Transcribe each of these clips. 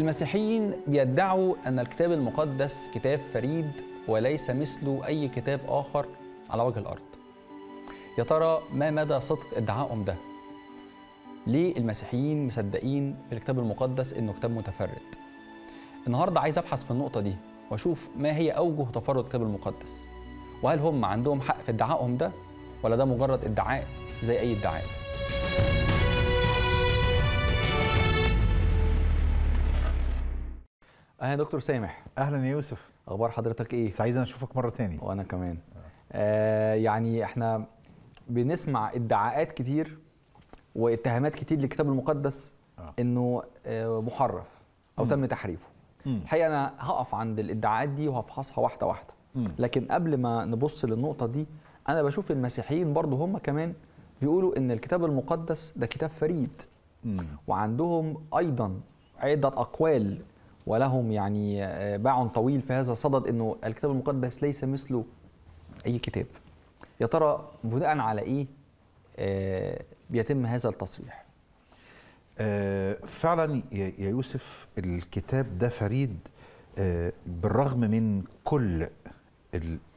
المسيحيين بيدعوا أن الكتاب المقدس كتاب فريد وليس مثله أي كتاب آخر على وجه الأرض يا ترى ما مدى صدق ادعائهم ده؟ ليه المسيحيين مصدقين في الكتاب المقدس إنه كتاب متفرد؟ النهاردة عايز أبحث في النقطة دي وأشوف ما هي أوجه تفرد الكتاب المقدس وهل هم عندهم حق في ادعائهم ده ولا ده مجرد ادعاء زي أي ادعاء؟ اهلا يا دكتور سامح اهلا يا يوسف اخبار حضرتك ايه سعيد ان اشوفك مره تاني وانا كمان آه يعني احنا بنسمع ادعاءات كتير واتهامات كتير للكتاب المقدس آه. انه آه محرف او تم تحريفه الحقيقه انا هقف عند الادعاءات دي وهفحصها واحده واحده لكن قبل ما نبص للنقطه دي انا بشوف المسيحيين برضو هم كمان بيقولوا ان الكتاب المقدس ده كتاب فريد وعندهم ايضا عده اقوال ولهم يعني آه، باع طويل في هذا الصدد انه الكتاب المقدس ليس مثله اي كتاب يا ترى بناء على ايه بيتم آه، هذا التصريح آه، فعلا يا يوسف الكتاب ده فريد بالرغم من كل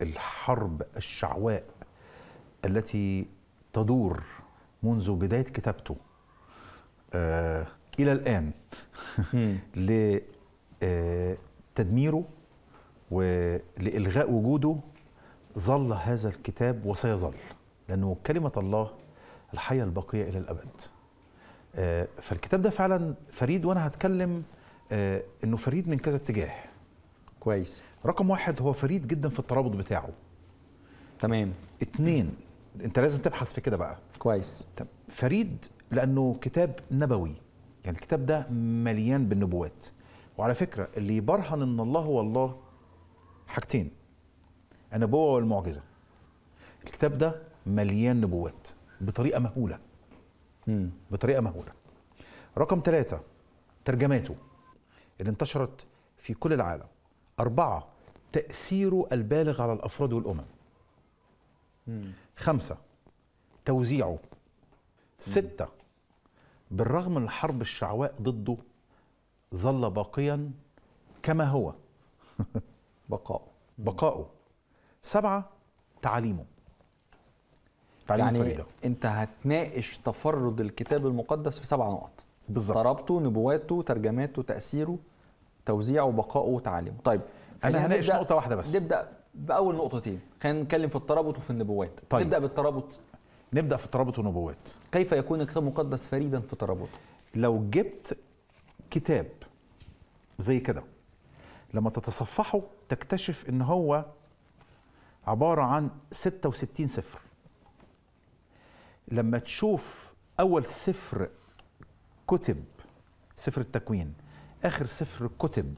الحرب الشعواء التي تدور منذ بدايه كتابته الى الان تدميره ولإلغاء وجوده ظل هذا الكتاب وسيظل لأنه كلمة الله الحية الباقية إلى الأبد آه، فالكتاب ده فعلا فريد وأنا هتكلم آه، أنه فريد من كذا اتجاه كويس رقم واحد هو فريد جدا في الترابط بتاعه تمام اتنين انت لازم تبحث في كده بقى كويس طب فريد لانه كتاب نبوي يعني الكتاب ده مليان بالنبوات وعلى فكرة اللي يبرهن إن الله هو الله حاجتين النبوة والمعجزة الكتاب ده مليان نبوات بطريقة مهولة مم. بطريقة مهولة رقم ثلاثة ترجماته اللي انتشرت في كل العالم أربعة تأثيره البالغ على الأفراد والأمم خمسة توزيعه ستة بالرغم من الحرب الشعواء ضده ظل باقيا كما هو بقاؤه بقاؤه سبعة تعاليمه تعليم يعني فريدة. انت هتناقش تفرد الكتاب المقدس في سبع نقط بالظبط ترابطه نبواته ترجماته تأثيره توزيعه بقاؤه وتعاليمه طيب انا هناقش نقطة واحدة بس نبدأ بأول نقطتين خلينا نتكلم في الترابط وفي النبوات طيب. نبدأ بالترابط نبدأ في الترابط والنبوات كيف يكون الكتاب المقدس فريدا في ترابطه لو جبت كتاب زي كده لما تتصفحه تكتشف ان هو عبارة عن 66 سفر لما تشوف اول سفر كتب سفر التكوين اخر سفر كتب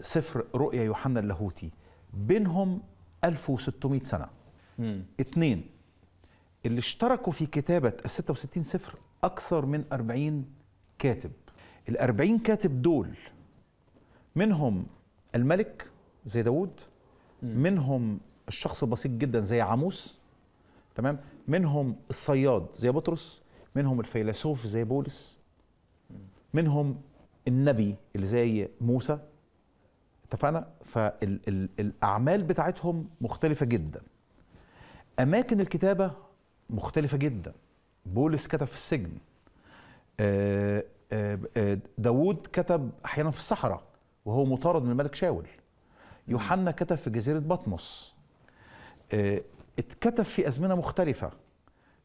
سفر رؤيا يوحنا اللاهوتي بينهم 1600 سنه مم. اتنين اللي اشتركوا في كتابه ال 66 سفر اكثر من 40 كاتب الأربعين كاتب دول منهم الملك زي داود منهم الشخص البسيط جدا زي عاموس تمام منهم الصياد زي بطرس منهم الفيلسوف زي بولس منهم النبي اللي زي موسى اتفقنا فالاعمال بتاعتهم مختلفه جدا اماكن الكتابه مختلفه جدا بولس كتب في السجن آه، داوود كتب احيانا في الصحراء وهو مطارد من الملك شاول يوحنا كتب في جزيره بطمس آه، اتكتب في ازمنه مختلفه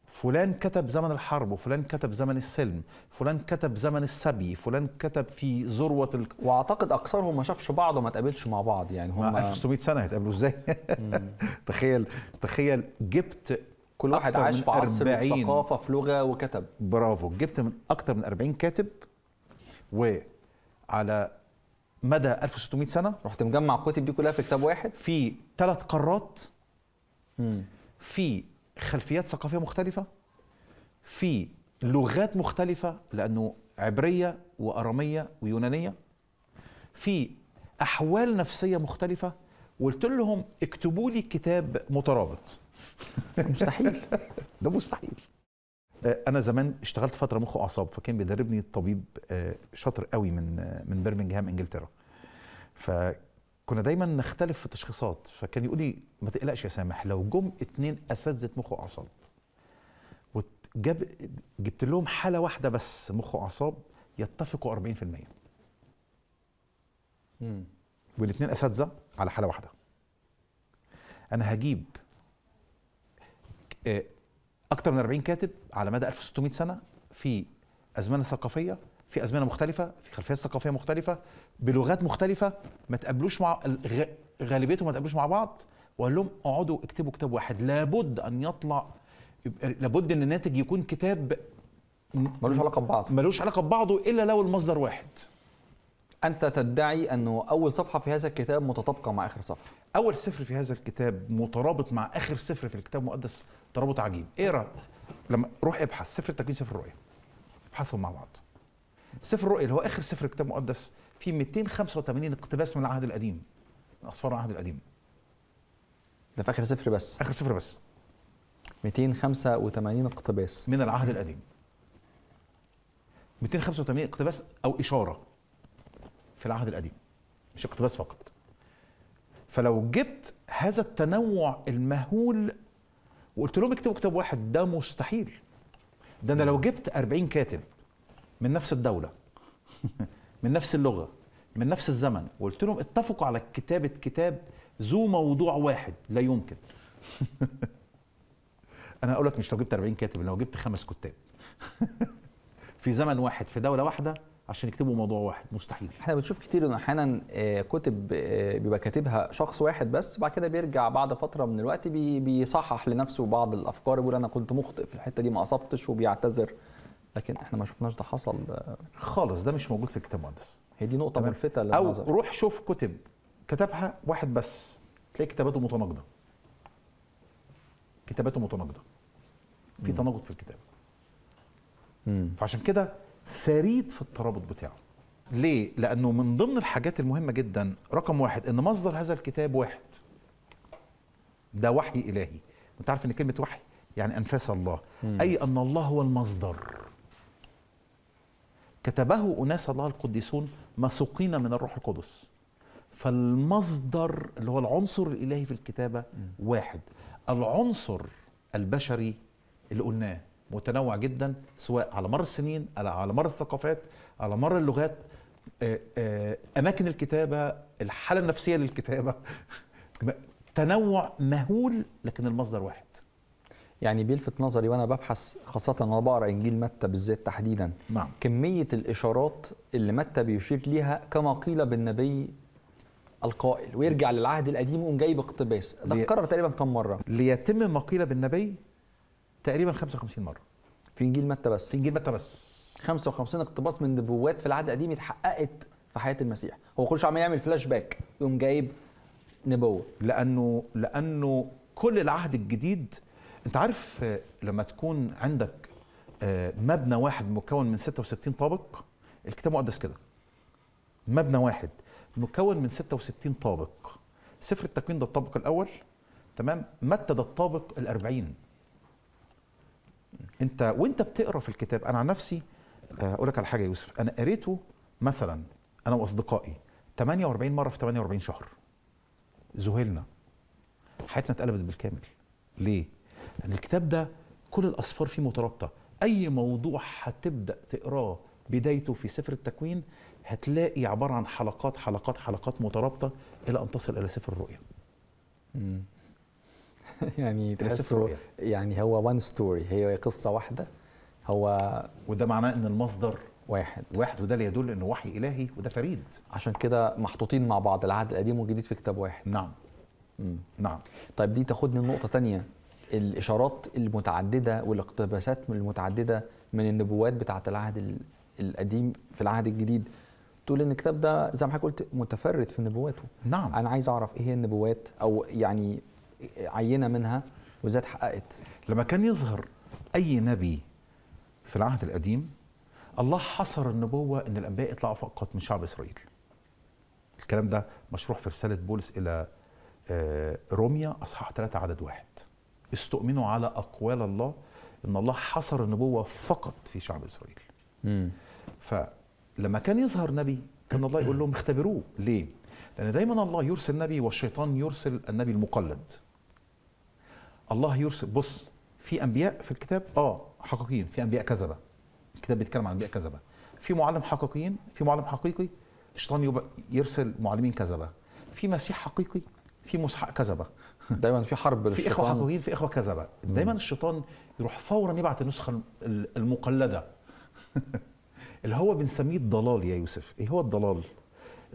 فلان كتب زمن الحرب وفلان كتب زمن السلم فلان كتب زمن السبي فلان كتب في ذروه ال... واعتقد اكثرهم ما شافش بعض وما تقابلش مع بعض يعني هم 1600 سنه هيتقابلوا ازاي تخيل تخيل جبت كل واحد عاش في عصر ثقافه في لغه وكتب برافو جبت من اكتر من 40 كاتب وعلى مدى 1600 سنه رحت مجمع الكتب دي كلها في كتاب واحد في ثلاث قارات في خلفيات ثقافيه مختلفه في لغات مختلفه لانه عبريه واراميه ويونانيه في احوال نفسيه مختلفه وقلت لهم اكتبوا لي كتاب مترابط مستحيل ده مستحيل آه، انا زمان اشتغلت فتره مخ واعصاب فكان بيدربني طبيب آه، شاطر قوي من آه، من برمنجهام انجلترا فكنا دايما نختلف في التشخيصات فكان يقول لي ما تقلقش يا سامح لو جم اتنين اساتذه مخ واعصاب وجاب جبت لهم حاله واحده بس مخ واعصاب يتفقوا 40% والاثنين اساتذه على حاله واحده انا هجيب آه، اكثر من 40 كاتب على مدى 1600 سنه في ازمنه ثقافيه في ازمنه مختلفه في خلفيات ثقافيه مختلفه بلغات مختلفه ما تقابلوش مع غالبيتهم ما تقابلوش مع بعض وقال لهم اقعدوا اكتبوا كتاب واحد لابد ان يطلع لابد ان الناتج يكون كتاب ملوش علاقه ببعضه ملوش علاقه ببعضه الا لو المصدر واحد انت تدعي انه اول صفحه في هذا الكتاب متطابقه مع اخر صفحه اول سفر في هذا الكتاب مترابط مع اخر سفر في الكتاب المقدس ترابط عجيب اقرا إيه لما روح ابحث سفر التكوين سفر الرؤيا ابحثهم مع بعض سفر الرؤيا اللي هو اخر سفر الكتاب المقدس فيه 285 اقتباس من العهد القديم من اسفار العهد القديم ده في اخر سفر بس اخر سفر بس 285 اقتباس من العهد القديم 285 اقتباس او اشاره في العهد القديم مش اقتباس فقط فلو جبت هذا التنوع المهول وقلت لهم اكتبوا كتاب واحد ده مستحيل ده انا لو جبت 40 كاتب من نفس الدوله من نفس اللغه من نفس الزمن وقلت لهم اتفقوا على كتابه كتاب ذو موضوع واحد لا يمكن انا اقول لك مش لو جبت 40 كاتب لو جبت خمس كتاب في زمن واحد في دوله واحده عشان يكتبوا موضوع واحد مستحيل احنا بنشوف كتير ان احيانا آه، كتب آه، بيبقى كاتبها شخص واحد بس وبعد كده بيرجع بعد فتره من الوقت بيصحح لنفسه بعض الافكار بيقول انا كنت مخطئ في الحته دي ما اصبتش وبيعتذر لكن احنا ما شفناش ده حصل خالص ده مش موجود في الكتاب المقدس هي دي نقطه ملفته للنظر او روح شوف كتب كتبها واحد بس تلاقي كتاباته متناقضه كتاباته متناقضه في تناقض في الكتاب فعشان كده فريد في الترابط بتاعه ليه؟ لأنه من ضمن الحاجات المهمة جدا رقم واحد أن مصدر هذا الكتاب واحد ده وحي إلهي أنت عارف أن كلمة وحي يعني أنفاس الله مم. أي أن الله هو المصدر كتبه أناس الله القديسون مسوقين من الروح القدس فالمصدر اللي هو العنصر الإلهي في الكتابة واحد العنصر البشري اللي قلناه متنوع جدا سواء على مر السنين على مر الثقافات على مر اللغات آه، آه، اماكن الكتابه الحاله النفسيه للكتابه تنوع مهول لكن المصدر واحد يعني بيلفت نظري وانا ببحث خاصه وانا بقرا انجيل متى بالذات تحديدا نعم. كميه الاشارات اللي متى بيشير ليها كما قيل بالنبي القائل ويرجع للعهد القديم ويقوم جايب اقتباس ده اتكرر تقريبا كم مره ليتم ما قيل بالنبي تقريبا 55 مره في انجيل متى بس في انجيل متى بس 55 اقتباس من نبوات في العهد القديم اتحققت في حياه المسيح هو كل شويه عمال يعمل فلاش باك يقوم جايب نبوه لانه لانه كل العهد الجديد انت عارف لما تكون عندك آه، مبنى واحد مكون من 66 طابق الكتاب المقدس كده مبنى واحد مكون من 66 طابق سفر التكوين ده الطابق الاول تمام متى ده الطابق الأربعين 40 انت وانت بتقرا في الكتاب انا عن نفسي آه، اقول لك على حاجه يا يوسف انا قريته مثلا انا واصدقائي 48 مره في 48 شهر ذهلنا حياتنا اتقلبت بالكامل ليه لان الكتاب ده كل الاصفار فيه مترابطه اي موضوع هتبدا تقراه بدايته في سفر التكوين هتلاقي عباره عن حلقات حلقات حلقات مترابطه الى ان تصل الى سفر الرؤيا يعني تحسه يعني هو وان ستوري هي قصه واحده هو وده معناه ان المصدر واحد واحد وده اللي يدل انه وحي الهي وده فريد عشان كده محطوطين مع بعض العهد القديم والجديد في كتاب واحد نعم مم. نعم طيب دي تاخدني لنقطه تانية الاشارات المتعدده والاقتباسات المتعدده من النبوات بتاعه العهد القديم في العهد الجديد تقول ان الكتاب ده زي ما حضرتك قلت متفرد في نبواته نعم انا عايز اعرف ايه هي النبوات او يعني عينه منها وإذا حققت لما كان يظهر اي نبي في العهد القديم الله حصر النبوه ان الانبياء يطلعوا فقط من شعب اسرائيل الكلام ده مشروح في رساله بولس الى آه، روميا اصحاح 3 عدد واحد استؤمنوا على اقوال الله ان الله حصر النبوه فقط في شعب اسرائيل م. فلما كان يظهر نبي كان الله يقول لهم اختبروه ليه لان دايما الله يرسل نبي والشيطان يرسل النبي المقلد الله يرسل بص في انبياء في الكتاب اه حقيقيين في انبياء كذبه الكتاب بيتكلم عن انبياء كذبه في معلم حقيقيين في معلم حقيقي الشيطان يرسل معلمين كذبه في مسيح حقيقي في مسحق كذبه دايما في حرب في اخوه حقيقيين في اخوه كذبه دايما الشيطان يروح فورا يبعت النسخه المقلده اللي هو بنسميه الضلال يا يوسف ايه هو الضلال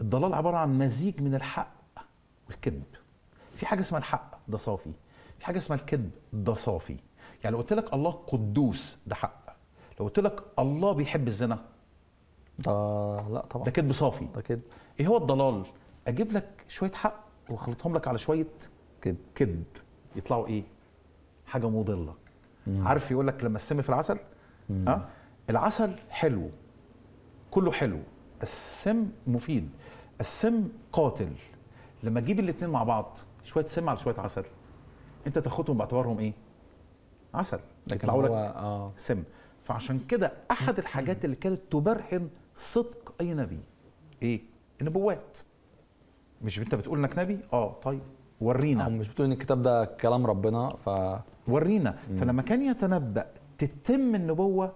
الضلال عباره عن مزيج من الحق والكذب في حاجه اسمها الحق ده صافي حاجه اسمها الكذب ده صافي يعني لو قلت لك الله قدوس ده حق لو قلت لك الله بيحب الزنا ده آه لا طبعا ده كذب صافي ده كذب ايه هو الضلال اجيب لك شويه حق واخلطهم لك على شويه كذب كذب يطلعوا ايه حاجه مضله مم. عارف يقول لك لما السم في العسل مم. أه؟ العسل حلو كله حلو السم مفيد السم قاتل لما تجيب الاثنين مع بعض شويه سم على شويه عسل انت تاخدهم باعتبارهم ايه؟ عسل لكن لك آه. سم فعشان كده احد الحاجات اللي كانت تبرهن صدق اي نبي ايه؟ النبوات مش انت بتقول انك نبي؟ اه طيب ورينا هم مش بتقول ان الكتاب ده كلام ربنا ف ورينا فلما كان يتنبأ تتم النبوة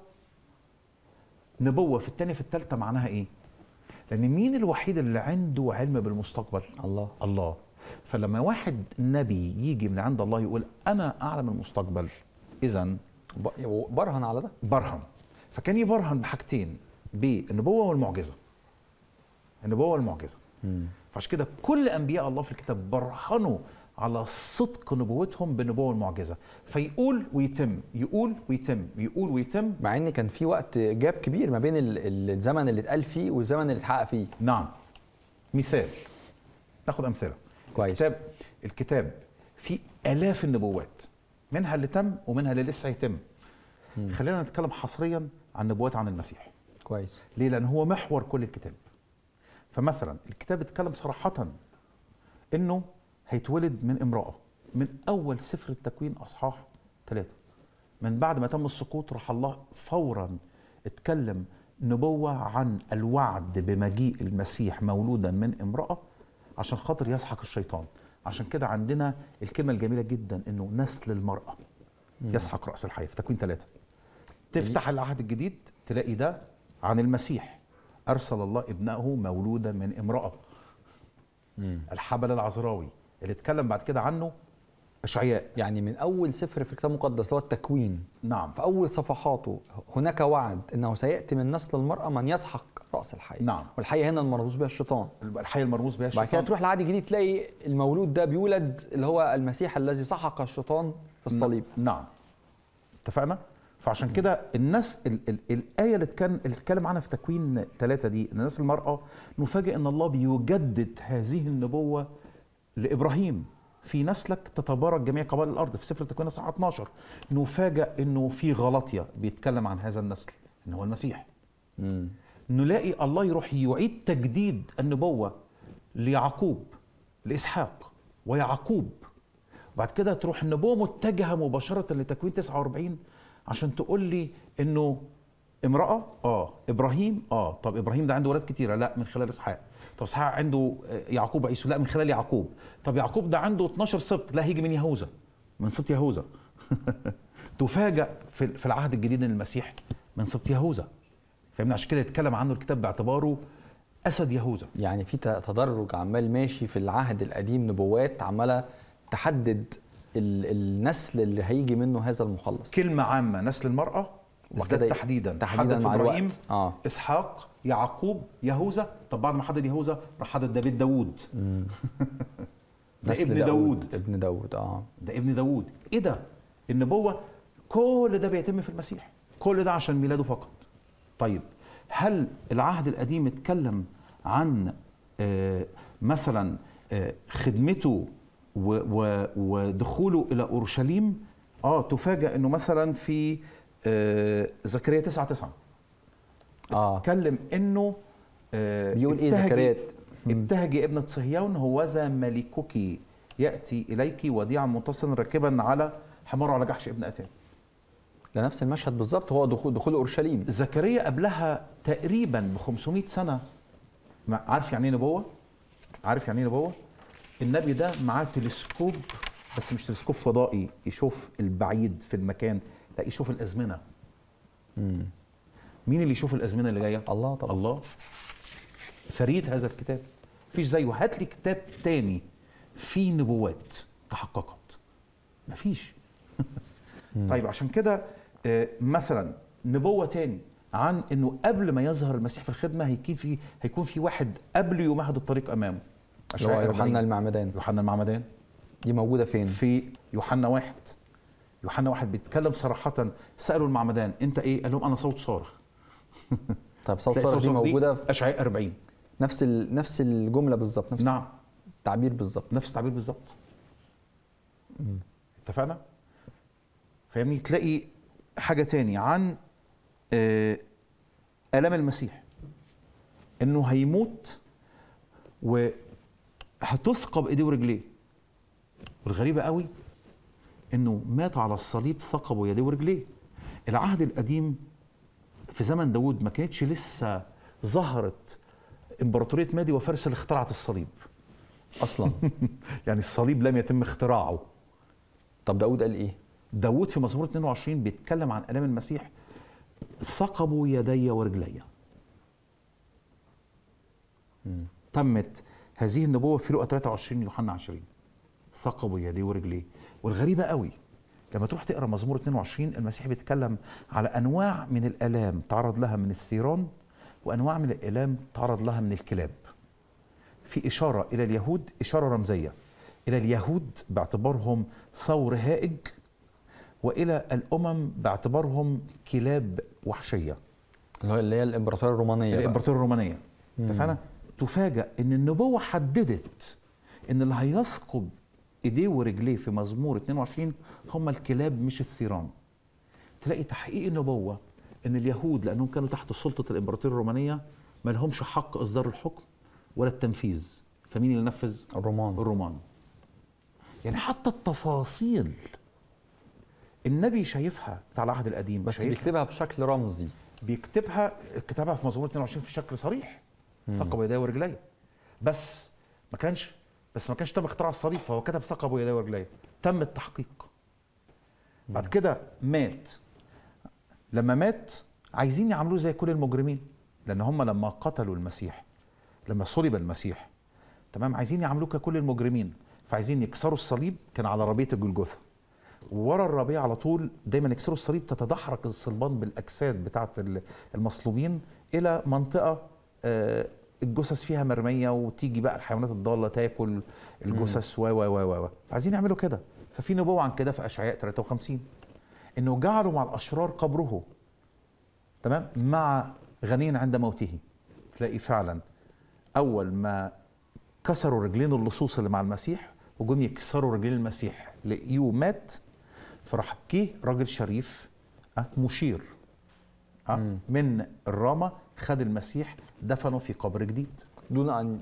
نبوة في الثانية في الثالثة معناها ايه؟ لأن مين الوحيد اللي عنده علم بالمستقبل؟ الله الله فلما واحد نبي يجي من عند الله يقول انا اعلم المستقبل اذا برهن على ده برهن فكان يبرهن بحاجتين بالنبوه والمعجزه النبوه والمعجزه فعشان كده كل انبياء الله في الكتاب برهنوا على صدق نبوتهم بالنبوه والمعجزه فيقول ويتم يقول ويتم يقول ويتم مع ان كان في وقت جاب كبير ما بين الزمن اللي اتقال فيه والزمن اللي اتحقق فيه نعم مثال ناخد امثله كويس. الكتاب الكتاب فيه الاف النبوات منها اللي تم ومنها اللي لسه هيتم خلينا نتكلم حصريا عن نبوات عن المسيح كويس ليه لان هو محور كل الكتاب فمثلا الكتاب اتكلم صراحه انه هيتولد من امراه من اول سفر التكوين اصحاح ثلاثة من بعد ما تم السقوط راح الله فورا اتكلم نبوه عن الوعد بمجيء المسيح مولودا من امراه عشان خاطر يسحق الشيطان عشان كده عندنا الكلمه الجميله جدا انه نسل المراه يسحق راس الحيه في تكوين ثلاثه تفتح العهد الجديد تلاقي ده عن المسيح ارسل الله ابنه مولودا من امراه الحبل العذراوي اللي اتكلم بعد كده عنه اشعياء يعني من اول سفر في الكتاب المقدس اللي هو التكوين نعم في اول صفحاته هناك وعد انه سياتي من نسل المراه من يسحق راس الحي نعم والحي هنا المرموز بها الشيطان الحي المرموز بها الشيطان بعد كده تروح لعهد جديد تلاقي المولود ده بيولد اللي هو المسيح الذي سحق الشيطان في الصليب نعم اتفقنا فعشان كده الناس الايه اللي كان اتكلم عنها في تكوين ثلاثة دي ان نسل المراه نفاجئ ان الله بيجدد هذه النبوه لابراهيم في نسلك تتبارك جميع قبائل الارض في سفر التكوين اصحاح 12 نفاجئ انه في غلطيه بيتكلم عن هذا النسل ان هو المسيح مم. نلاقي الله يروح يعيد تجديد النبوه ليعقوب لاسحاق ويعقوب وبعد كده تروح النبوه متجهه مباشره لتكوين 49 عشان تقول لي انه امراه اه ابراهيم اه طب ابراهيم ده عنده ولاد كتيره لا من خلال اسحاق طب صحيح عنده يعقوب عيسو لا من خلال يعقوب طب يعقوب ده عنده 12 سبط لا هيجي من يهوذا من سبط يهوذا تفاجأ في العهد الجديد ان المسيح من سبط يهوذا فاهمني عشان كده يتكلم عنه الكتاب باعتباره اسد يهوذا يعني في تدرج عمال ماشي في العهد القديم نبوات عماله تحدد النسل اللي هيجي منه هذا المخلص كلمه عامه نسل المراه وكده تحديدا تحديدا مع ابراهيم آه. اسحاق يعقوب يهوذا طب بعد ما حدد يهوذا راح حدد ده بيت داوود ده ابن داوود ابن داوود اه ده ابن داوود ايه ده النبوه كل ده بيتم في المسيح كل ده عشان ميلاده فقط طيب هل العهد القديم اتكلم عن آه، مثلا آه، خدمته ودخوله الى اورشليم اه تفاجئ انه مثلا في آه، زكريا 9 9 اه اتكلم انه آه، بيقول ايه زكريا ابتهجي ابنة صهيون هوذا ملكك ياتي اليك وديعا منتصرا راكبا على حمار على جحش ابن اتان ده نفس المشهد بالظبط هو دخول دخول اورشليم زكريا قبلها تقريبا ب 500 سنه عارف يعني ايه نبوه؟ عارف يعني ايه نبوه؟ النبي ده معاه تلسكوب بس مش تلسكوب فضائي يشوف البعيد في المكان لا يشوف الازمنه مم. مين اللي يشوف الازمنه اللي جايه الله طبعا الله فريد هذا الكتاب مفيش زيه هات لي كتاب تاني فيه نبوات تحققت مفيش طيب عشان كده آه، مثلا نبوه تاني عن انه قبل ما يظهر المسيح في الخدمه هيكون في هيكون في واحد قبل يمهد الطريق امامه يوحنا المعمدان يوحنا المعمدان دي موجوده فين؟ في يوحنا واحد يوحنا واحد بيتكلم صراحة سألوا المعمدان أنت إيه؟ قال لهم أنا صوت صارخ طب صوت صارخ دي موجودة في أشعياء 40 نفس ال... نفس الجملة بالظبط نفس نعم التعبير بالظبط نفس التعبير بالظبط اتفقنا؟ فاهمني؟ تلاقي حاجة تاني عن آه، آلام المسيح إنه هيموت وهتثقب إيديه ورجليه والغريبة قوي انه مات على الصليب ثقبوا يديه ورجليه العهد القديم في زمن داود ما كانتش لسه ظهرت امبراطوريه مادي وفارس اللي اخترعت الصليب اصلا يعني الصليب لم يتم اختراعه طب داود قال ايه داود في مزمور 22 بيتكلم عن الام المسيح ثقبوا يدي ورجلي تمت هذه النبوه في لقا 23 يوحنا 20 ثقبوا يدي ورجليه والغريبه قوي لما تروح تقرا مزمور 22 المسيح بيتكلم على انواع من الالام تعرض لها من الثيران وانواع من الالام تعرض لها من الكلاب في اشاره الى اليهود اشاره رمزيه الى اليهود باعتبارهم ثور هائج والى الامم باعتبارهم كلاب وحشيه اللي هي الامبراطوريه الرومانيه الامبراطوريه الرومانيه اتفقنا تفاجأ ان النبوه حددت ان اللي هيثقب ايديه ورجليه في مزمور 22 هم الكلاب مش الثيران تلاقي تحقيق النبوه ان اليهود لانهم كانوا تحت سلطه الامبراطوريه الرومانيه ما لهمش حق اصدار الحكم ولا التنفيذ فمين اللي نفذ الرومان الرومان يعني حتى التفاصيل النبي شايفها بتاع العهد القديم بس شايفها. بيكتبها بشكل رمزي بيكتبها كتابها في مزمور 22 في شكل صريح ثقب يديه ورجليه بس ما كانش بس ما كانش تم اختراع الصليب فهو كتب ثقبه يدي ورجلي تم التحقيق بعد كده مات لما مات عايزين يعملوه زي كل المجرمين لان هم لما قتلوا المسيح لما صلب المسيح تمام عايزين يعملوه ككل المجرمين فعايزين يكسروا الصليب كان على ربيع الجلجثه ورا الربيع على طول دايما يكسروا الصليب تتدحرج الصلبان بالاجساد بتاعه المصلوبين الى منطقه آه، الجثث فيها مرميه وتيجي بقى الحيوانات الضاله تاكل الجثث و و و و عايزين يعملوا كده ففي نبوه عن كده في اشعياء 53 انه جعلوا مع الاشرار قبره تمام مع غني عند موته تلاقي فعلا اول ما كسروا رجلين اللصوص اللي مع المسيح وجم يكسروا رجلين المسيح لقيوه مات فراح جه راجل شريف مشير من الرامه خد المسيح دفنه في قبر جديد دون ان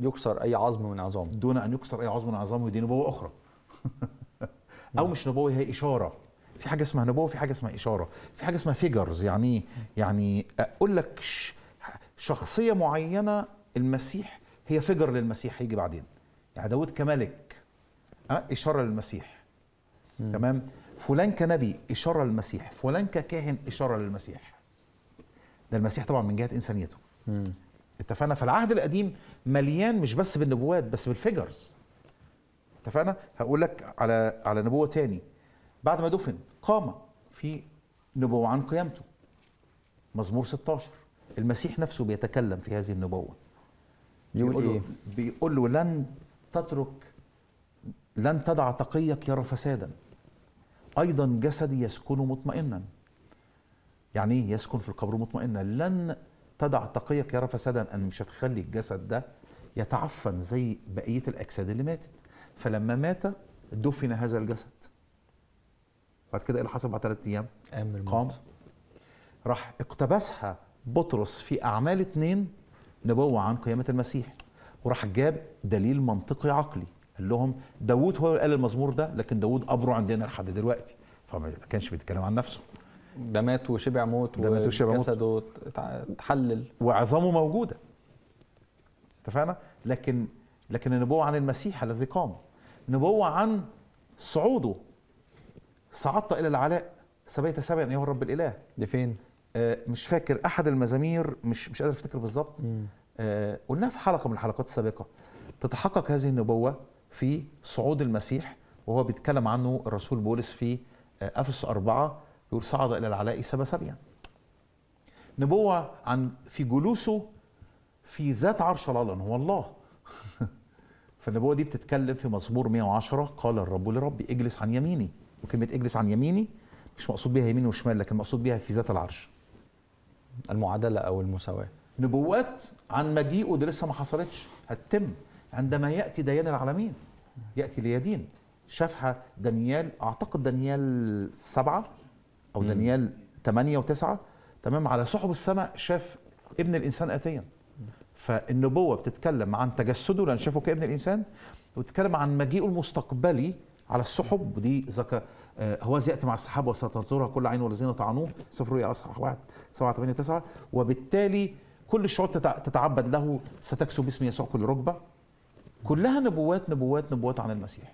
يكسر اي عظم من عظامه دون ان يكسر اي عظم من عظامه ودي نبوه اخرى او نعم. مش نبوه هي اشاره في حاجه اسمها نبوه في حاجه اسمها اشاره في حاجه اسمها فيجرز يعني يعني اقول لك شخصيه معينه المسيح هي فجر للمسيح هيجي بعدين يعني داود كملك أه؟ اشاره للمسيح تمام فلان كنبي اشاره للمسيح فلان ككاهن اشاره للمسيح ده المسيح طبعا من جهه انسانيته مم. اتفقنا فالعهد القديم مليان مش بس بالنبوات بس بالفيجرز اتفقنا هقول لك على على نبوه تاني بعد ما دفن قام في نبوه عن قيامته مزمور 16 المسيح نفسه بيتكلم في هذه النبوه بيقول ايه بيقول له لن تترك لن تدع تقيك يرى فسادا ايضا جسدي يسكن مطمئنا يعني ايه يسكن في القبر مطمئنا لن تدع تقيك يرى فسادا أن مش هتخلي الجسد ده يتعفن زي بقية الأجساد اللي ماتت فلما مات دفن هذا الجسد بعد كده ايه اللي حصل بعد ثلاث ايام؟ قام راح اقتبسها بطرس في اعمال اثنين نبوه عن قيامه المسيح وراح جاب دليل منطقي عقلي قال لهم داوود هو اللي قال المزمور ده لكن داوود قبره عندنا لحد دلوقتي فما كانش بيتكلم عن نفسه ده مات وشبع موت ده مات وشبع موت اتحلل وعظامه موجوده اتفقنا لكن لكن النبوه عن المسيح الذي قام نبوه عن صعوده صعدت الى العلاء سبيت سبعا ايها الرب الاله دي فين آه مش فاكر احد المزامير مش مش قادر افتكر بالظبط آه قلناها في حلقه من الحلقات السابقه تتحقق هذه النبوه في صعود المسيح وهو بيتكلم عنه الرسول بولس في آه، افس أربعة يقول صعد إلى العلاء سبسبيا نبوة عن في جلوسه في ذات عرش العلن هو الله فالنبوة دي بتتكلم في مزمور 110 قال الرب لربي اجلس عن يميني وكلمة اجلس عن يميني مش مقصود بيها يمين وشمال لكن مقصود بيها في ذات العرش المعادلة أو المساواة نبوات عن مجيئه دي لسه ما حصلتش هتتم عندما يأتي ديان العالمين يأتي ليدين شافها دانيال أعتقد دانيال سبعة او دانيال 8 و9 تمام على سحب السماء شاف ابن الانسان اتيا فالنبوه بتتكلم عن تجسده لان شافه كابن الانسان وبتتكلم عن مجيئه المستقبلي على السحب ودي ذكاء آه، هو ياتي مع السحاب وستنظرها كل عين والذين طعنوه سفر رؤيا اصحاح 1 7 8 9 وبالتالي كل الشعوب تتعبد له ستكسو باسم يسوع كل ركبه كلها نبوات نبوات نبوات عن المسيح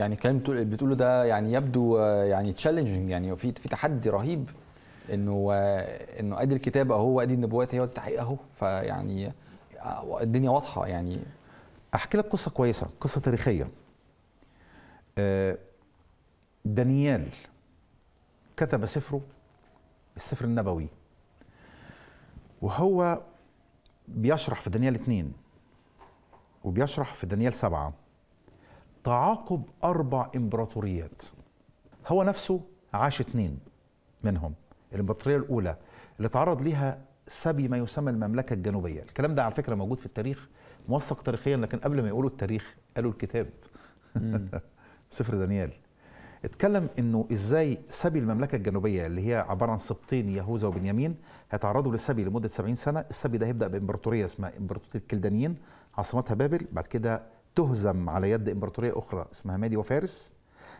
يعني الكلام بتقوله ده يعني يبدو آه، يعني تشالنجنج يعني في في تحدي رهيب انه آه، انه ادي الكتاب اهو وادي النبوات هي التحقيق اهو فيعني آه، الدنيا واضحه يعني احكي لك قصه كويسه قصه تاريخيه دانيال كتب سفره السفر النبوي وهو بيشرح في دانيال اتنين وبيشرح في دانيال سبعه تعاقب أربع إمبراطوريات هو نفسه عاش اثنين منهم الإمبراطورية الأولى اللي تعرض ليها سبي ما يسمى المملكة الجنوبية الكلام ده على فكرة موجود في التاريخ موثق تاريخيا لكن قبل ما يقولوا التاريخ قالوا الكتاب سفر دانيال اتكلم انه ازاي سبي المملكه الجنوبيه اللي هي عباره عن سبطين يهوذا وبنيامين هيتعرضوا للسبي لمده 70 سنه، السبي ده هيبدا بامبراطوريه اسمها امبراطوريه الكلدانيين عاصمتها بابل، بعد كده تهزم على يد امبراطوريه اخرى اسمها مادي وفارس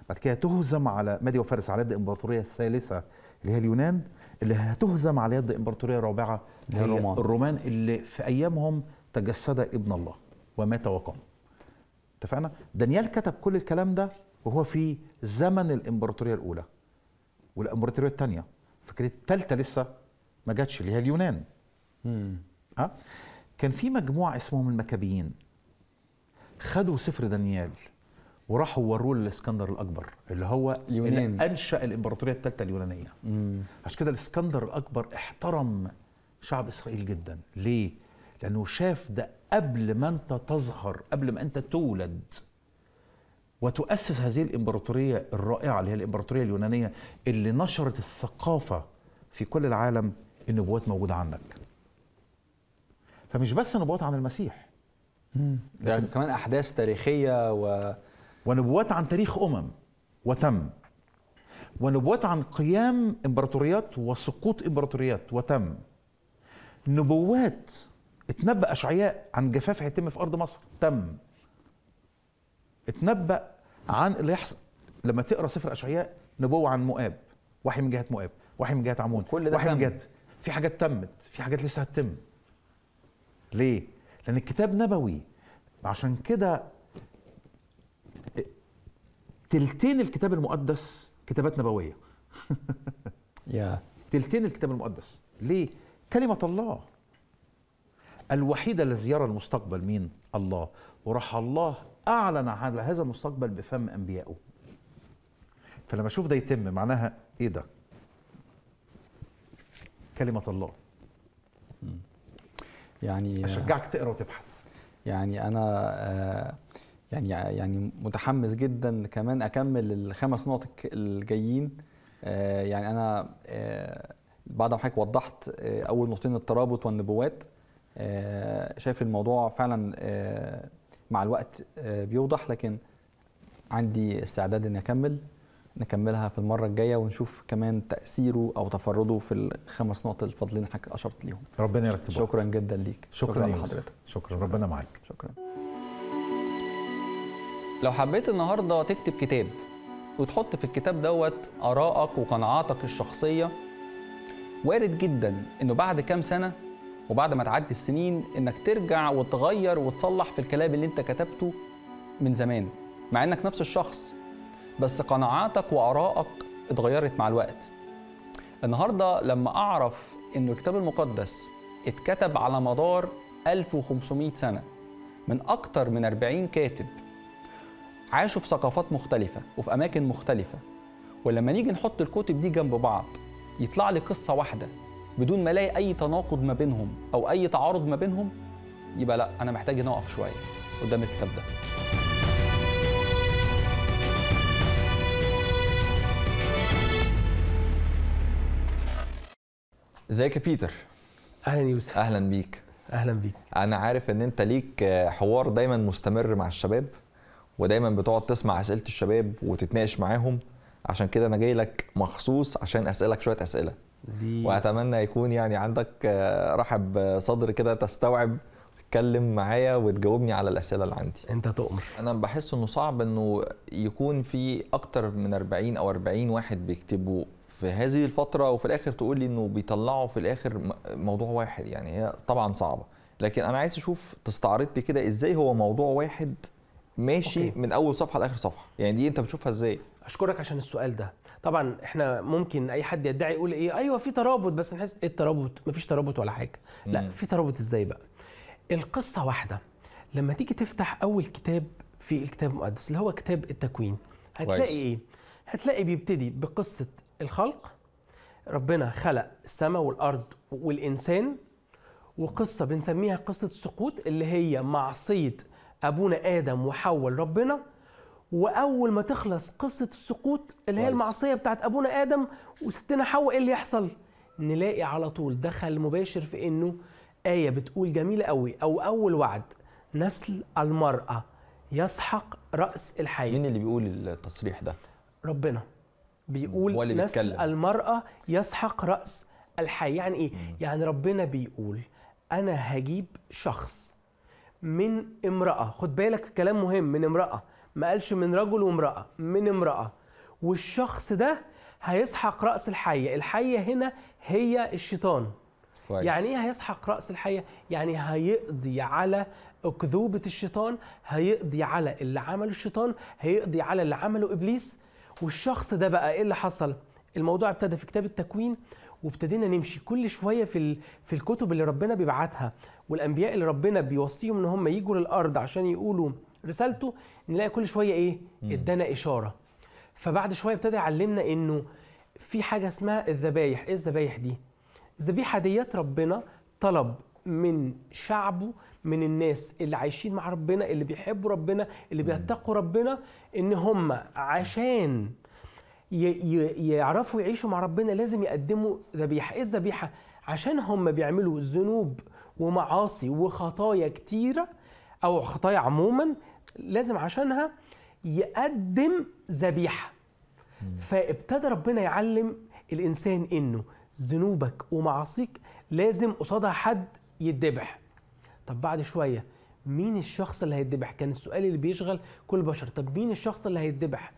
بعد كده تهزم على مادي وفارس على يد امبراطوريه الثالثه اللي هي اليونان اللي هتهزم على يد امبراطوريه رابعه اللي هي الرومان. الرومان اللي في ايامهم تجسد ابن الله ومات وقام اتفقنا دانيال كتب كل الكلام ده وهو في زمن الامبراطوريه الاولى والامبراطوريه الثانيه فكره الثالثه لسه ما جاتش اللي هي اليونان امم كان في مجموعه اسمهم المكابيين خدوا سفر دانيال وراحوا وروه للاسكندر الاكبر اللي هو اليونان اللي انشا الامبراطوريه الثالثه اليونانيه عشان كده الاسكندر الاكبر احترم شعب اسرائيل جدا ليه لانه شاف ده قبل ما انت تظهر قبل ما انت تولد وتؤسس هذه الامبراطوريه الرائعه اللي هي الامبراطوريه اليونانيه اللي نشرت الثقافه في كل العالم النبوات موجوده عنك فمش بس نبوات عن المسيح ده يعني كمان احداث تاريخيه و ونبوات عن تاريخ امم وتم ونبوات عن قيام امبراطوريات وسقوط امبراطوريات وتم نبوات اتنبأ اشعياء عن جفاف هيتم في ارض مصر تم اتنبأ عن اللي يحصل لما تقرا سفر اشعياء نبوه عن مؤاب وحي من جهه مؤاب وحي من جهه عمون كل ده وحي من جهه في حاجات تمت في حاجات لسه هتتم ليه لأن الكتاب نبوي عشان كده تلتين الكتاب المقدس كتابات نبوية تلتين الكتاب المقدس ليه؟ كلمة الله الوحيد الذي يرى المستقبل مين؟ الله وراح الله أعلن على هذا المستقبل بفم أنبيائه فلما أشوف ده يتم معناها إيه ده؟ كلمة الله يعني آه، اشجعك تقرا وتبحث يعني انا آه، يعني يعني متحمس جدا كمان اكمل الخمس نقط الجايين آه، يعني انا بعد ما حضرتك وضحت اول نقطتين الترابط والنبوات شايف الموضوع فعلا مع الوقت بيوضح لكن عندي استعداد اني اكمل نكملها في المره الجايه ونشوف كمان تاثيره او تفرده في الخمس نقط الفضلين حضرتك اشرت ليهم ربنا يرتبك شكرا جدا ليك شكرا, شكرا لحضرتك شكرا ربنا معاك شكرا لو حبيت النهارده تكتب كتاب وتحط في الكتاب دوت ارائك وقناعاتك الشخصيه وارد جدا انه بعد كام سنه وبعد ما تعدي السنين انك ترجع وتغير وتصلح في الكلام اللي انت كتبته من زمان مع انك نفس الشخص بس قناعاتك وآرائك اتغيرت مع الوقت النهارده لما أعرف إن الكتاب المقدس اتكتب على مدار 1500 سنة من أكتر من 40 كاتب عاشوا في ثقافات مختلفة وفي أماكن مختلفة ولما نيجي نحط الكتب دي جنب بعض يطلع لي قصة واحدة بدون ما الاقي أي تناقض ما بينهم أو أي تعارض ما بينهم يبقى لا أنا محتاج أن أقف شوية قدام الكتاب ده ازيك يا بيتر اهلا يوسف اهلا بيك اهلا بيك انا عارف ان انت ليك حوار دايما مستمر مع الشباب ودايما بتقعد تسمع اسئله الشباب وتتناقش معاهم عشان كده انا جاي لك مخصوص عشان اسالك شويه اسئله دي... واتمنى يكون يعني عندك آه، رحب آه، صدر كده تستوعب تتكلم معايا وتجاوبني على الاسئله اللي عندي انت تؤمر انا بحس انه صعب انه يكون في اكتر من 40 او 40 واحد بيكتبوا في هذه الفتره وفي الاخر تقول لي انه بيطلعوا في الاخر موضوع واحد يعني هي طبعا صعبه لكن انا عايز اشوف تستعرض لي كده ازاي هو موضوع واحد ماشي أوكي. من اول صفحه لاخر صفحه يعني دي انت بتشوفها ازاي اشكرك عشان السؤال ده طبعا احنا ممكن اي حد يدعي يقول ايه ايوه في ترابط بس نحس ايه الترابط مفيش ترابط ولا حاجه لا في ترابط ازاي بقى القصه واحده لما تيجي تفتح اول كتاب في الكتاب المقدس اللي هو كتاب التكوين هتلاقي كويس. ايه هتلاقي بيبتدي بقصه الخلق ربنا خلق السماء والارض والانسان وقصه بنسميها قصه السقوط اللي هي معصيه ابونا ادم وحواء ربنا واول ما تخلص قصه السقوط اللي هي المعصيه بتاعت ابونا ادم وستنا حواء ايه اللي يحصل نلاقي على طول دخل مباشر في انه ايه بتقول جميله قوي او اول وعد نسل المراه يسحق راس الحي مين اللي بيقول التصريح ده ربنا بيقول هو اللي نسل بيتكلم. المرأة يسحق رأس الحي يعني إيه؟ مم. يعني ربنا بيقول أنا هجيب شخص من امرأة خد بالك كلام مهم من امرأة ما قالش من رجل وامرأة من امرأة والشخص ده هيسحق رأس الحية الحية هنا هي الشيطان كويس. يعني ايه هيسحق رأس الحية يعني هيقضي على أكذوبة الشيطان هيقضي على اللي عمله الشيطان هيقضي على اللي عمله إبليس والشخص ده بقى ايه اللي حصل الموضوع ابتدى في كتاب التكوين وابتدينا نمشي كل شويه في في الكتب اللي ربنا بيبعتها والانبياء اللي ربنا بيوصيهم ان هم يجوا للارض عشان يقولوا رسالته نلاقي كل شويه ايه ادانا اشاره فبعد شويه ابتدى يعلمنا انه في حاجه اسمها الذبايح ايه الذبايح دي الذبيحه ديت ربنا طلب من شعبه من الناس اللي عايشين مع ربنا اللي بيحبوا ربنا اللي بيتقوا ربنا ان هم عشان يعرفوا يعيشوا مع ربنا لازم يقدموا ذبيحه ايه الذبيحه عشان هم بيعملوا ذنوب ومعاصي وخطايا كتيره او خطايا عموما لازم عشانها يقدم ذبيحه فابتدى ربنا يعلم الانسان انه ذنوبك ومعاصيك لازم قصادها حد يتذبح طب بعد شويه مين الشخص اللي هيتذبح كان السؤال اللي بيشغل كل البشر طب مين الشخص اللي هيتذبح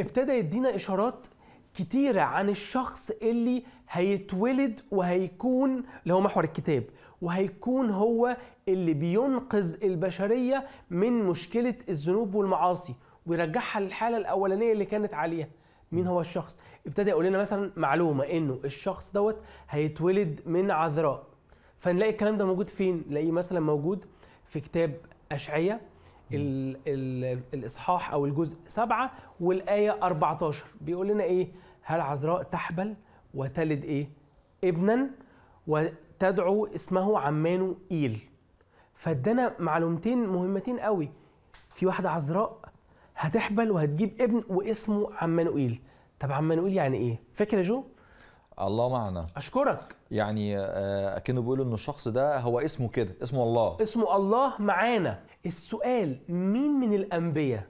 ابتدى يدينا اشارات كتيرة عن الشخص اللي هيتولد وهيكون اللي هو محور الكتاب وهيكون هو اللي بينقذ البشرية من مشكلة الذنوب والمعاصي ويرجعها للحالة الأولانية اللي كانت عليها مين هو الشخص ابتدى يقول لنا مثلا معلومة انه الشخص دوت هيتولد من عذراء فنلاقي الكلام ده موجود فين؟ نلاقيه مثلا موجود في كتاب أشعية الإصحاح أو الجزء سبعة والآية 14 بيقول لنا إيه؟ هل عذراء تحبل وتلد إيه؟ ابنا وتدعو اسمه عمانو إيل فادانا معلومتين مهمتين قوي في واحدة عذراء هتحبل وهتجيب ابن واسمه عمانوئيل طب عمانوئيل يعني ايه؟ فاكر يا جو؟ الله معنا اشكرك يعني آه، اكنه بيقولوا ان الشخص ده هو اسمه كده اسمه الله اسمه الله معانا السؤال مين من الانبياء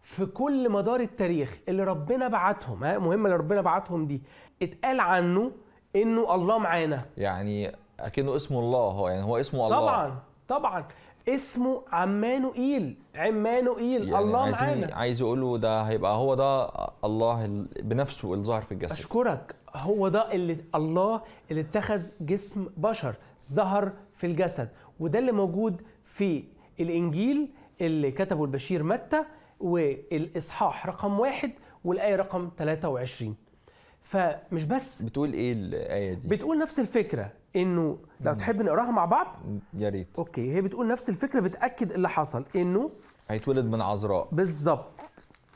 في كل مدار التاريخ اللي ربنا بعتهم ها مهم اللي ربنا بعتهم دي اتقال عنه انه الله معانا يعني اكنه اسمه الله هو يعني هو اسمه الله طبعا طبعا اسمه عمانوئيل عمانوئيل يعني الله معانا عايز يقولوا ده هيبقى هو ده الله بنفسه الظاهر في الجسد اشكرك هو ده اللي الله اللي اتخذ جسم بشر ظهر في الجسد وده اللي موجود في الانجيل اللي كتبه البشير متى والاصحاح رقم واحد والايه رقم 23 فمش بس بتقول ايه الايه دي بتقول نفس الفكره انه لو تحب نقراها مع بعض يا ريت اوكي هي بتقول نفس الفكره بتاكد اللي حصل انه هيتولد من عذراء بالظبط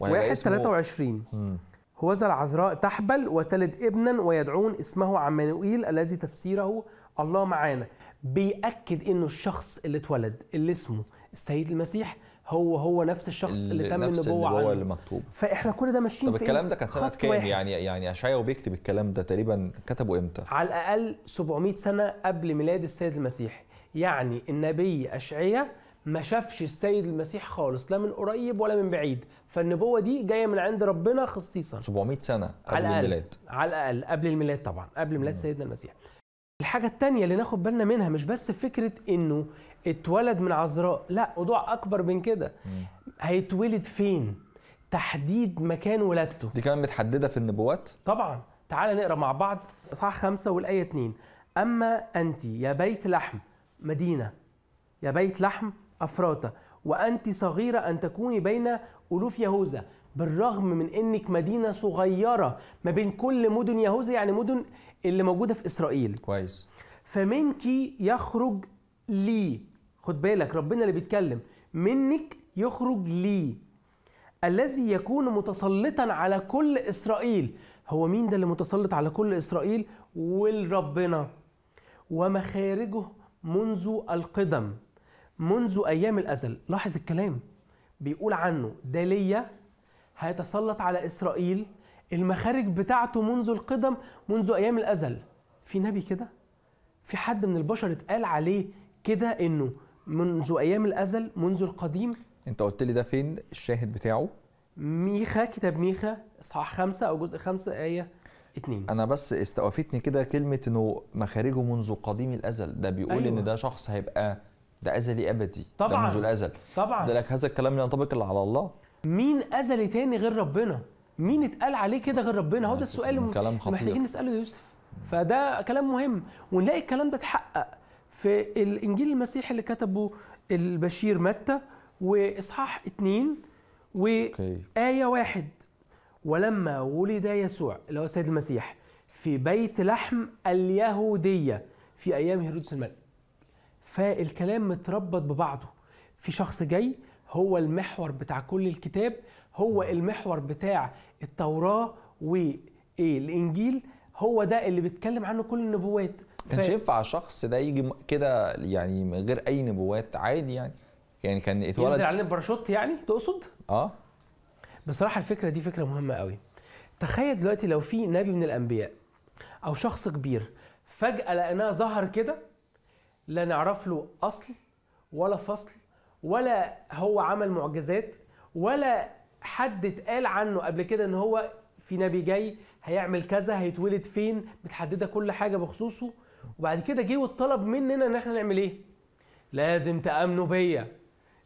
1 23 مم. هوذا العذراء تحبل وتلد ابنا ويدعون اسمه عمانوئيل الذي تفسيره الله معانا بيأكد انه الشخص اللي اتولد اللي اسمه السيد المسيح هو هو نفس الشخص اللي تم النبوه عنه هو اللي مكتوب فاحنا كل ده ماشيين طب الكلام ده كان إيه؟ سنه كام يعني يعني اشعيا وبيكتب الكلام ده تقريبا كتبه امتى على الاقل 700 سنه قبل ميلاد السيد المسيح يعني النبي اشعيا ما شافش السيد المسيح خالص لا من قريب ولا من بعيد فالنبوه دي جايه من عند ربنا خصيصا 700 سنه قبل على الأقل. الميلاد على الاقل قبل الميلاد طبعا قبل ميلاد سيدنا المسيح الحاجه الثانيه اللي ناخد بالنا منها مش بس فكره انه اتولد من عذراء لا موضوع اكبر من كده هيتولد فين تحديد مكان ولادته دي كمان متحدده في النبوات طبعا تعال نقرا مع بعض اصحاح خمسة والايه 2 اما انت يا بيت لحم مدينه يا بيت لحم افراطه وانت صغيره ان تكوني بين ألوف يهوذا بالرغم من انك مدينه صغيره ما بين كل مدن يهوذا يعني مدن اللي موجوده في اسرائيل كويس فمنك يخرج لي خد بالك ربنا اللي بيتكلم منك يخرج لي الذي يكون متسلطا على كل اسرائيل هو مين ده اللي متسلط على كل اسرائيل والربنا ومخارجه منذ القدم منذ ايام الازل لاحظ الكلام بيقول عنه ليا هيتسلط على إسرائيل المخارج بتاعته منذ القدم منذ أيام الأزل في نبي كده في حد من البشر اتقال عليه كده إنه منذ أيام الأزل منذ القديم أنت قلت لي ده فين الشاهد بتاعه ميخا كتاب ميخا اصحاح خمسة أو جزء خمسة آية اتنين انا بس استوقفتني كده كلمه انه مخارجه منذ قديم الازل ده بيقول أيوة. ان ده شخص هيبقى ده ازلي ابدي طبعا ده منذ الازل طبعا ده لك هذا الكلام ينطبق الا على الله مين ازلي تاني غير ربنا مين اتقال عليه كده غير ربنا هو ده السؤال كلام خطير. محتاجين نساله يوسف فده كلام مهم ونلاقي الكلام ده اتحقق في الانجيل المسيحي اللي كتبه البشير متى واصحاح اتنين وآية واحد ولما ولد يسوع اللي هو السيد المسيح في بيت لحم اليهودية في أيام هيرودس الملك فالكلام متربط ببعضه في شخص جاي هو المحور بتاع كل الكتاب هو المحور بتاع التوراة والإنجيل إيه، هو ده اللي بيتكلم عنه كل النبوات كانش ف... ينفع الشخص ده يجي كده يعني من غير اي نبوات عادي يعني يعني كان اتولد ينزل علينا باراشوت يعني تقصد؟ اه بصراحه الفكره دي فكره مهمه قوي تخيل دلوقتي لو في نبي من الانبياء او شخص كبير فجاه لقيناه ظهر كده لا نعرف له اصل ولا فصل ولا هو عمل معجزات ولا حد اتقال عنه قبل كده ان هو في نبي جاي هيعمل كذا هيتولد فين متحدده كل حاجه بخصوصه وبعد كده جه والطلب مننا ان احنا نعمل ايه لازم تامنوا بيا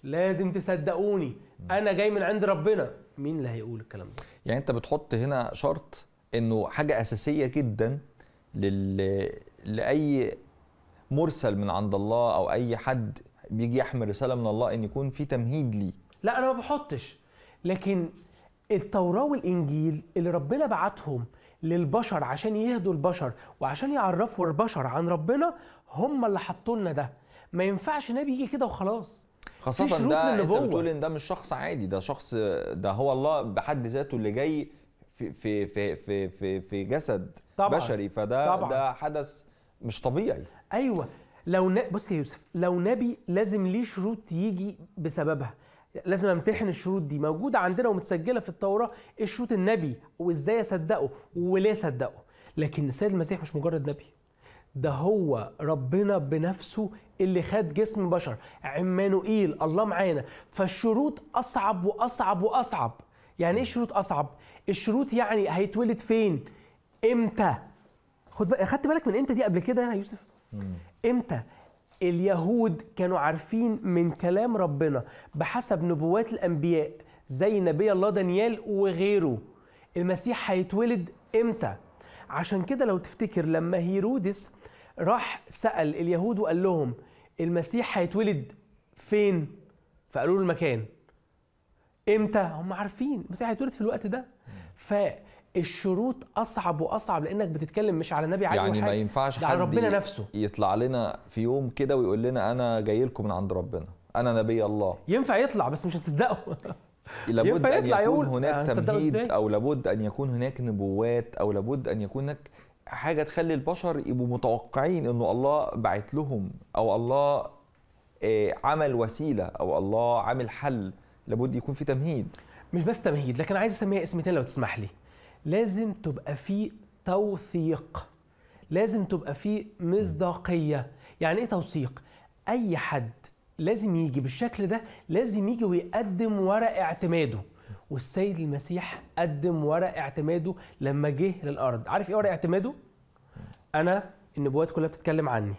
لازم تصدقوني انا جاي من عند ربنا مين اللي هيقول الكلام ده يعني انت بتحط هنا شرط انه حاجه اساسيه جدا لل... لاي مرسل من عند الله او اي حد بيجي يحمل رساله من الله ان يكون في تمهيد ليه لا انا ما بحطش لكن التوراه والانجيل اللي ربنا بعتهم للبشر عشان يهدوا البشر وعشان يعرفوا البشر عن ربنا هم اللي حطوا لنا ده ما ينفعش نبي يجي كده وخلاص خاصة ده انت بتقول ان ده مش شخص عادي ده شخص ده هو الله بحد ذاته اللي جاي في في في في في, في جسد طبعًا بشري فده طبعًا ده حدث مش طبيعي ايوه لو ن... بص يا يوسف لو نبي لازم ليه شروط يجي بسببها لازم امتحن الشروط دي موجوده عندنا ومتسجله في التوراه ايه شروط النبي وازاي اصدقه وليه اصدقه لكن السيد المسيح مش مجرد نبي ده هو ربنا بنفسه اللي خد جسم بشر عمانوئيل الله معانا فالشروط اصعب واصعب واصعب يعني ايه شروط اصعب الشروط يعني هيتولد فين امتى خد بقى خدت بالك من امتى دي قبل كده يا يوسف امتى اليهود كانوا عارفين من كلام ربنا بحسب نبوات الانبياء زي نبي الله دانيال وغيره المسيح هيتولد امتى عشان كده لو تفتكر لما هيرودس راح سأل اليهود وقال لهم المسيح هيتولد فين فقالوا له المكان امتى هم عارفين المسيح هيتولد في الوقت ده ف الشروط اصعب واصعب لانك بتتكلم مش على نبي عليه يعني ما ينفعش حد على ربنا نفسه يطلع لنا في يوم كده ويقول لنا انا جاي لكم من عند ربنا انا نبي الله ينفع يطلع بس مش هتصدقه لابد ان يكون يقول هناك آه، تمهيد او لابد ان يكون هناك نبوات او لابد ان يكون هناك حاجه تخلي البشر يبقوا متوقعين انه الله بعت لهم او الله آه، عمل وسيله او الله عامل حل لابد يكون في تمهيد مش بس تمهيد لكن عايز اسميها اسم تاني لو تسمح لي لازم تبقى فيه توثيق لازم تبقى فيه مصداقية يعني ايه توثيق؟ اي حد لازم يجي بالشكل ده لازم يجي ويقدم ورق اعتماده والسيد المسيح قدم ورق اعتماده لما جه للارض عارف ايه ورق اعتماده انا النبوات كلها بتتكلم عني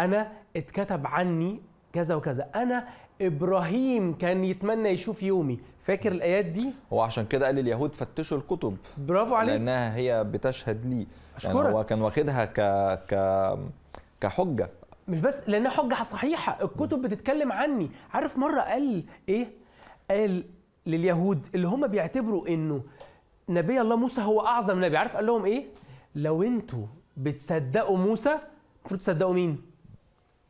انا اتكتب عني كذا وكذا انا ابراهيم كان يتمنى يشوف يومي فاكر الايات دي هو عشان كده قال لليهود فتشوا الكتب برافو عليك لانها هي بتشهد لي يعني اشكرك يعني هو كان واخدها ك ك كحجه مش بس لانها حجه صحيحه الكتب بتتكلم عني عارف مره قال ايه قال لليهود اللي هم بيعتبروا انه نبي الله موسى هو اعظم نبي عارف قال لهم ايه لو انتوا بتصدقوا موسى المفروض تصدقوا مين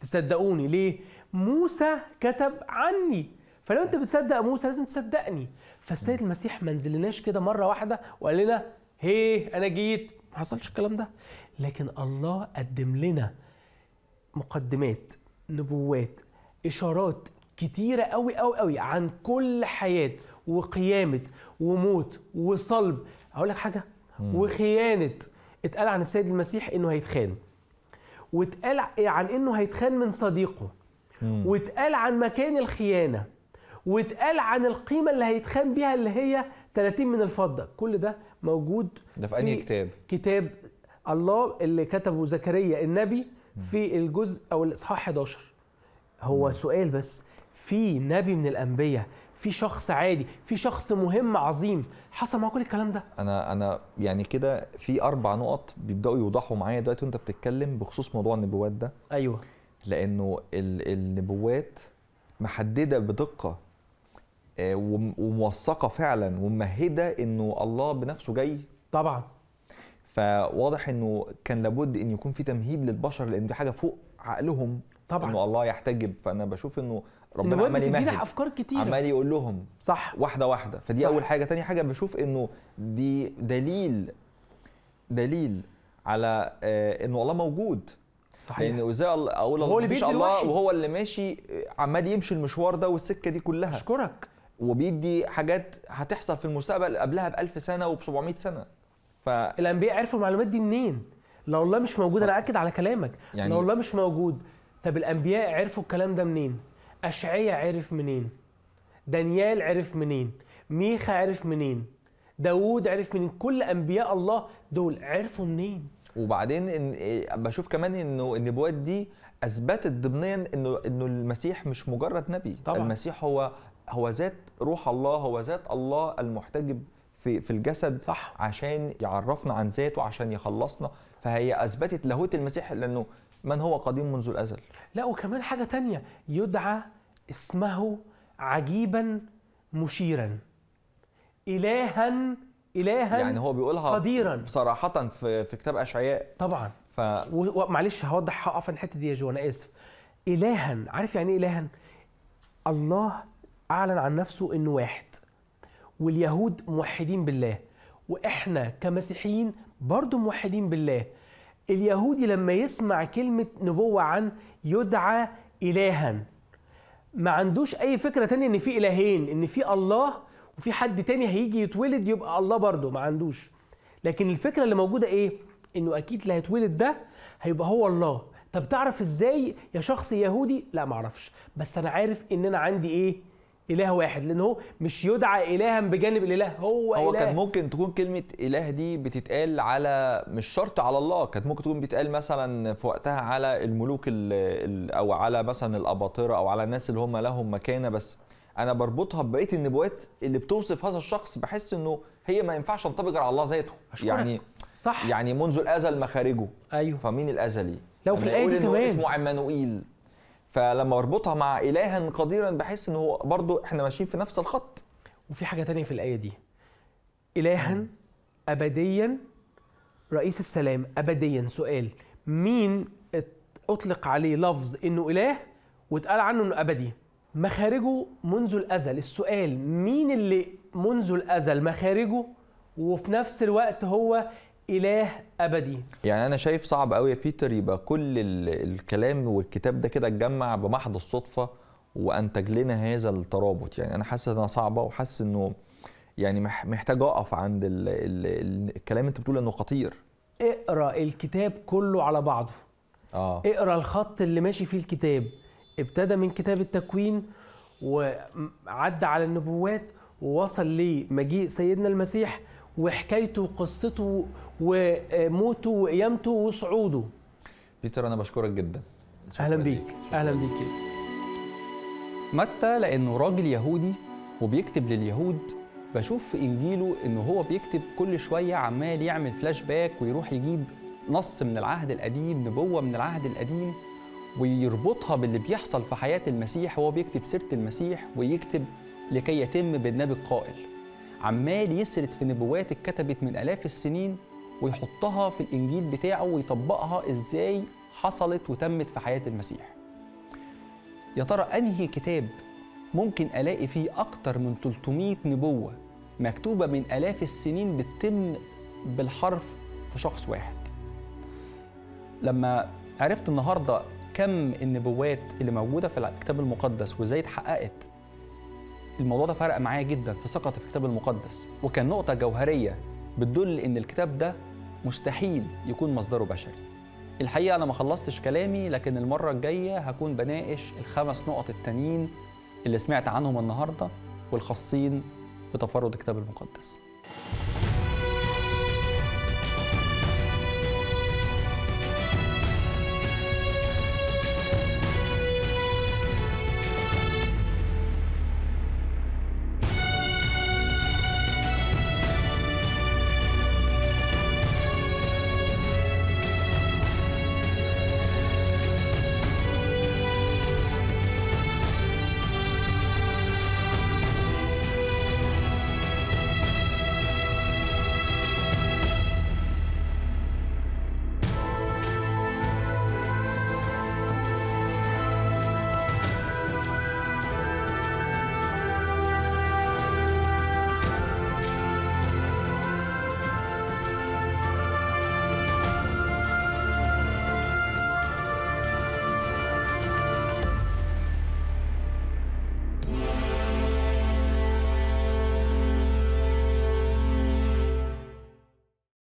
تصدقوني ليه موسى كتب عني فلو انت بتصدق موسى لازم تصدقني فالسيد المسيح ما نزلناش كده مره واحده وقال لنا هي انا جيت ما حصلش الكلام ده لكن الله قدم لنا مقدمات نبوات اشارات كتيره قوي قوي قوي عن كل حياه وقيامه وموت وصلب هقول لك حاجه وخيانه اتقال عن السيد المسيح انه هيتخان واتقال عن انه هيتخان من صديقه واتقال عن مكان الخيانه واتقال عن القيمه اللي هيتخان بيها اللي هي 30 من الفضه كل ده موجود ده في انهي كتاب كتاب الله اللي كتبه زكريا النبي في الجزء او الاصحاح 11 هو مم. سؤال بس في نبي من الانبياء في شخص عادي في شخص مهم عظيم حصل معاه كل الكلام ده انا انا يعني كده في اربع نقط بيبداوا يوضحوا معايا دلوقتي وانت بتتكلم بخصوص موضوع النبوات ده ايوه لانه النبوات محدده بدقه آه، وموثقه فعلا وممهده انه الله بنفسه جاي طبعا فواضح انه كان لابد ان يكون في تمهيد للبشر لان دي حاجه فوق عقلهم طبعا انه الله يحتجب فانا بشوف انه ربنا عمال يمهد افكار كتير عمال يقول لهم صح واحده واحده فدي صح. اول حاجه تاني حاجه بشوف انه دي دليل دليل على آه، انه الله موجود صحيح لان وزي الله هو اللي الله وهو اللي ماشي عمال يمشي المشوار ده والسكه دي كلها اشكرك وبيدي حاجات هتحصل في المستقبل قبلها ب 1000 سنه وب 700 سنه ف الانبياء عرفوا المعلومات دي منين؟ لو الله مش موجود انا اكد على كلامك يعني لو الله مش موجود طب الانبياء عرفوا الكلام ده منين؟ اشعيا عرف منين؟ دانيال عرف منين؟ ميخا عرف منين؟ داوود عرف منين؟ كل انبياء الله دول عرفوا منين؟ وبعدين إن إيه، بشوف كمان انه النبوات دي اثبتت ضمنيا انه انه المسيح مش مجرد نبي طبعا. المسيح هو هو ذات روح الله هو ذات الله المحتجب في في الجسد صح عشان يعرفنا عن ذاته عشان يخلصنا فهي اثبتت لاهوت المسيح لانه من هو قديم منذ الازل لا وكمان حاجه تانية يدعى اسمه عجيبا مشيرا الها إلها يعني هو بيقولها قديرا بصراحة في, في كتاب أشعياء طبعا ف... ومعلش هوضح هقف الحتة دي يا جو أنا آسف إلها عارف يعني إيه إلها؟ الله أعلن عن نفسه إنه واحد واليهود موحدين بالله وإحنا كمسيحيين برضو موحدين بالله اليهودي لما يسمع كلمة نبوة عن يدعى إلها ما عندوش أي فكرة تانية إن في إلهين إن في الله وفي حد تاني هيجي يتولد يبقى الله برضه ما عندوش لكن الفكره اللي موجوده ايه انه اكيد اللي هيتولد ده هيبقى هو الله طب تعرف ازاي يا شخص يهودي لا ما اعرفش بس انا عارف ان انا عندي ايه اله واحد لان هو مش يدعى الها بجانب الاله هو هو إله. كان ممكن تكون كلمه اله دي بتتقال على مش شرط على الله كانت ممكن تكون بيتقال مثلا في وقتها على الملوك او على مثلا الاباطره او على الناس اللي هم لهم مكانه بس انا بربطها ببقيه النبوات اللي بتوصف هذا الشخص بحس انه هي ما ينفعش تنطبق غير على الله ذاته يعني صح يعني منذ الازل مخارجه ايوه فمين الازلي لو في الايه دي كمان اسمه عمانوئيل فلما اربطها مع الها قديرا بحس ان هو برضه احنا ماشيين في نفس الخط وفي حاجه تانية في الايه دي الها ابديا رئيس السلام ابديا سؤال مين اطلق عليه لفظ انه اله واتقال عنه انه ابدي مخارجه منذ الازل السؤال مين اللي منذ الازل مخارجه وفي نفس الوقت هو اله ابدي يعني انا شايف صعب قوي يا بيتر يبقى كل الكلام والكتاب ده كده اتجمع بمحض الصدفه وانتج لنا هذا الترابط يعني انا حاسس انها صعبه وحاسس انه يعني محتاج اقف عند ال ال الكلام انت بتقول انه خطير اقرا الكتاب كله على بعضه اه اقرا الخط اللي ماشي فيه الكتاب ابتدى من كتاب التكوين وعدى على النبوات ووصل لمجيء سيدنا المسيح وحكايته وقصته وموته وقيامته وصعوده بيتر انا بشكرك جدا اهلا بيك اهلا بيك متى لانه راجل يهودي وبيكتب لليهود بشوف في انجيله ان هو بيكتب كل شويه عمال يعمل فلاش باك ويروح يجيب نص من العهد القديم نبوه من العهد القديم ويربطها باللي بيحصل في حياة المسيح وهو بيكتب سيرة المسيح ويكتب لكي يتم بالنبي القائل عمال يسرد في نبوات اتكتبت من آلاف السنين ويحطها في الإنجيل بتاعه ويطبقها إزاي حصلت وتمت في حياة المسيح يا ترى أنهي كتاب ممكن ألاقي فيه أكتر من 300 نبوة مكتوبة من آلاف السنين بتتم بالحرف في شخص واحد لما عرفت النهاردة كم النبوات اللي موجوده في الكتاب المقدس وازاي اتحققت الموضوع ده فرق معايا جدا في ثقتي في الكتاب المقدس وكان نقطه جوهريه بتدل ان الكتاب ده مستحيل يكون مصدره بشري الحقيقه انا ما خلصتش كلامي لكن المره الجايه هكون بناقش الخمس نقط التانيين اللي سمعت عنهم النهارده والخاصين بتفرد الكتاب المقدس